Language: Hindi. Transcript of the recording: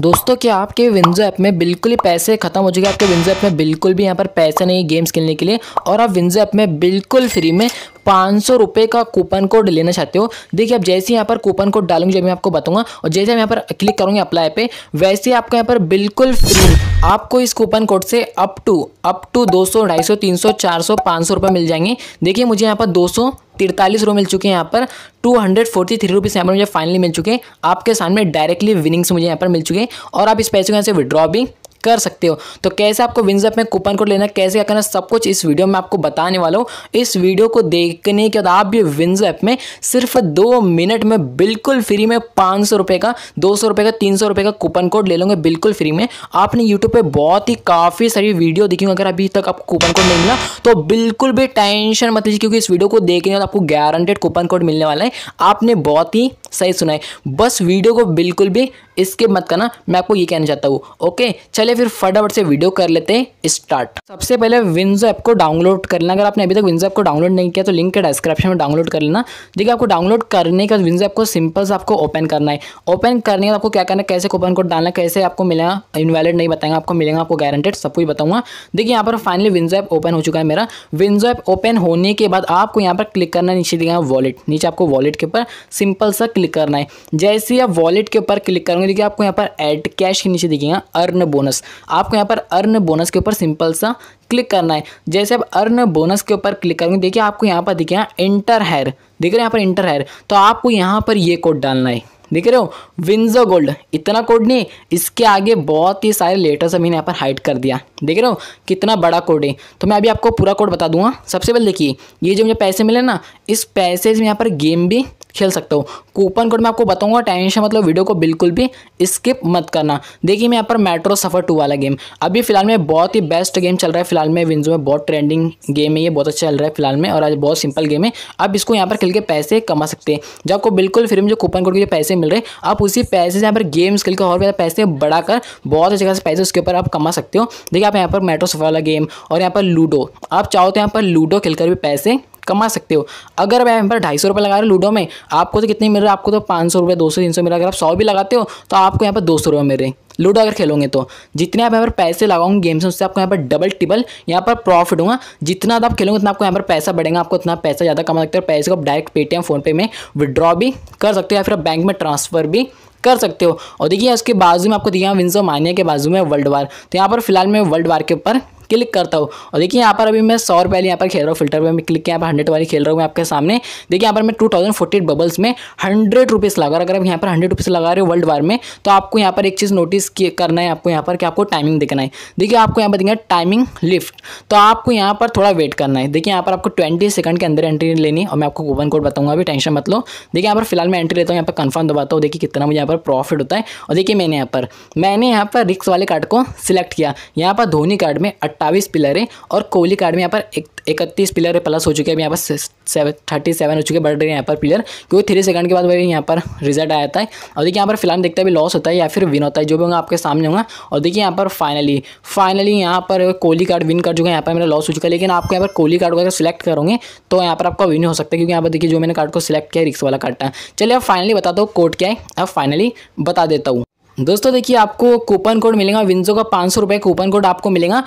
दोस्तों क्या आपके विंजो ऐप में बिल्कुल ही पैसे खत्म हो चुके हैं आपके विंजो ऐप में बिल्कुल भी यहाँ पर पैसे नहीं गेम्स खेलने के लिए और आप विंजो ऐप में बिल्कुल फ्री में पाँच सौ रुपये का कूपन कोड लेना चाहते हो देखिए आप जैसे यहाँ पर कूपन कोड डालूंगी जब मैं आपको बताऊंगा और जैसे मैं यहाँ पर क्लिक करूँगी अप्लाई पर वैसे आपको यहाँ पर बिल्कुल फ्री आपको इस कूपन कोड से अप टू अप टू 200, 250, 300, 400, 500 रुपये मिल जाएंगे देखिए मुझे यहाँ पर दो सौ तिरतालीस रुपये मिल चुके हैं यहाँ पर two hundred forty three rupees यहाँ पर मुझे फाइनली मिल चुके हैं आपके सामने डायरेक्टली विनिंग्स मुझे यहाँ पर मिल चुके हैं और आप इस पैसे को यहाँ से विड्रॉ भी कर सकते हो तो कैसे आपको विंजअप ऐप में कूपन कोड लेना कैसे क्या करना सब कुछ इस वीडियो में आपको बताने वाला हूँ इस वीडियो को देखने के बाद आप भी विंजअप ऐप में सिर्फ दो मिनट में बिल्कुल फ्री में पाँच सौ का दो सौ का तीन सौ का कूपन कोड ले लोगे बिल्कुल फ्री में आपने यूट्यूब पर बहुत ही काफ़ी सारी वीडियो देखी अगर अभी तक आपको कूपन कोड नहीं मिला तो बिल्कुल भी टेंशन मत लीजिए क्योंकि इस वीडियो को देखने बाद आपको गारंटेड कूपन कोड मिलने वाला है आपने बहुत ही सही सुना है बस वीडियो को बिल्कुल भी इसके मत करना मैं आपको ये कहना चाहता हूँ ओके चले चलिए फिर फटाफट से वीडियो कर लेते हैं स्टार्ट सबसे पहले विंजो ऐप को डाउनलोड कर लेना अगर आपने अभी तक विंजो ऐप को डाउनलोड नहीं किया तो लिंक के डिस्क्रिप्शन में डाउनलोड कर लेना देखिए आपको डाउनलोड करने का विंजो ऐप को सिंपल से आपको ओपन करना है ओपन करने का आपको क्या करना है कैसे कूपन कोड डालना कैसे आपको मिलेगा इनवैलिड नहीं बताएंगे आपको मिलेगा आपको गारंटेड सब कुछ बताऊंगा देखिए यहाँ पर फाइनली विंजो ऐप ओपन हो चुका है मेरा विंजो ऐप ओपन होने के बाद आपको यहाँ पर क्लिक करना नीचे दिखाएगा वॉलेट नीचे आपको वॉलेट के ऊपर सिंपल सा क्लिक करना है जैसे आप वॉलेट के ऊपर क्लिक करेंगे देखिए आपको यहाँ पर एड कैश के नीचे दिखेगा अर्न बोनस आपको यहाँ पर अर्न बोनस के ऊपर सिंपल सा क्लिक करना है जैसे आप अर्न बोनस के ऊपर क्लिक करेंगे देखिए आपको यहाँ पर दिखे इंटर हैर देख रहे हैं यहाँ पर इंटर हैर तो आपको यहाँ पर ये कोड डालना है देख रहे हो विंजो गोल्ड इतना कोड नहीं इसके आगे बहुत ही सारे लेटर्स मैंने यहाँ पर हाइड कर दिया देख रहे हो कितना बड़ा कोड है तो मैं अभी आपको पूरा कोड बता दूंगा सबसे पहले देखिए ये जो मुझे पैसे मिले ना इस पैसे से यहाँ पर गेम भी खेल सकते हो कूपन कोड मैं आपको बताऊंगा टेंशन मतलब वीडियो को बिल्कुल भी स्किप मत करना देखिए मैं यहाँ पर मेट्रो सफ़र टू वाला गेम अभी फिलहाल में बहुत ही बेस्ट गेम चल रहा है फिलहाल में विंजो में बहुत ट्रेंडिंग गेम है ये बहुत अच्छा चल रहा है फिलहाल में और आज बहुत सिंपल गेम है आप इसको यहाँ पर खेल के पैसे कमा सकते हैं जब आपको बिल्कुल फ्री में जो कूपन कोड के पैसे मिल रहे आप उसी पैसे से यहाँ पर गेम्स खेल के और ज़्यादा पैसे बढ़ाकर बहुत अच्छे खास पैसे उसके ऊपर आप कमा सकते हो देखिए आप यहाँ पर मेट्रो सफ़र वाला गेम और यहाँ पर लूडो आप चाहो तो यहाँ पर लूडो खेलकर भी पैसे कमा सकते हो अगर आप यहाँ पर ढाई सौ रुपये लगा रहे हो लूडो में आपको तो कितनी मिल रहा है आपको तो पाँच सौ रुपये दो सौ तीन सौ मिल रहा है अगर आप सौ भी लगाते हो तो आपको यहाँ पर दो सौ रुपये मिल रहे हैं लूडो अगर खेलोगे तो जितने आप यहाँ पर पैसे लगाओगे गेम से उससे आपको यहाँ पर डबल टिबल यहाँ पर प्रॉफिट होगा जितना आप खेलोगे उतना आपको यहाँ पर पैसा बढ़ेगा आपको उतना पैसा ज़्यादा कमा सकते हो पैसे को आप डायरेक्ट पेटीएम फ़ोनपे में विड्रॉ भी कर सकते हो या फिर आप बैंक में ट्रांसफ़र भी कर सकते हो और देखिए उसके बाजू में आपको दिया विंजो मानिया के बाजू में वर्ल्ड वार तो यहाँ पर फिलहाल मैं वर्ल्ड वार के ऊपर क्लिक करता हूँ और देखिए यहाँ पर अभी मैं सौ रुपये यहाँ पर खेल रहा हूँ फिल्टर पर मैं क्लिक यहाँ पर हंड्रेड वाली खेल रहा हूँ मैं आपके सामने देखिए यहाँ पर मैं टू थाउजेंड फोर्टी बबल्स में हंड्रेड रुपीज़ लगा रहा अगर आप यहाँ पर हंड्रेड रुपीज़ लगा रहे हो वर्ल्ड वार में तो आपको यहाँ पर एक चीज़ नोटिस करना है आपको यहाँ पर कि आपको टाइमिंग देखना है देखिए आपको यहाँ पर देखना टाइमिंग लिफ्ट तो आपको यहाँ पर थोड़ा वेट करना है देखिए यहाँ पर आपको ट्वेंटी सेकंड के अंदर एंट्री लेनी और मैं आपको कूपन कोड बताऊँगा अभी टेंशन मत लो देखिए यहाँ पर फिलहाल मैं एंट्री लेता हूँ यहाँ पर कन्फर्म दबाता हूँ देखिए कितना मुझे यहाँ पर प्रॉफिट होता है और देखिए मैंने यहाँ पर मैंने यहाँ पर रिक्स वाले कार्ड को सिलेक्ट किया यहाँ पर धोनी कार्ड में अट्ठाईस पिलर है और कोहली कार्ड में यहाँ पर इकतीस पिलर प्लस हो चुके हैं यहाँ पर थर्टी सेवन हो चुके बढ़ रहे हैं यहाँ पर पिलर क्योंकि थ्री सेकंड के बाद वही यहाँ पर रिजल्ट आया था और देखिए यहाँ पर फिलहाल देखते हैं लॉस होता है या फिर विन होता है जो भी होगा आपके सामने होगा और देखिए यहाँ पर फाइनली फाइनली यहाँ पर कोहली कार्ड विन कर चुका है यहाँ पर मेरा लॉस हो चुका है लेकिन आपको यहाँ पर कोहली कार्ड को अगर सिलेक्ट करोगे तो यहाँ पर आपका विन हो सकता है क्योंकि यहाँ पर देखिए जो मैंने कार्ड को सिलेक्ट किया रिक्स वाला कार्ड था चलिए अब फाइनली बता दो कोर्ट क्या है अब फाइनली बता देता हूँ दोस्तों देखिए आपको कूपन कोड मिलेगा विंजो का पाँच सौ रुपये कूपन कोड आपको मिलेगा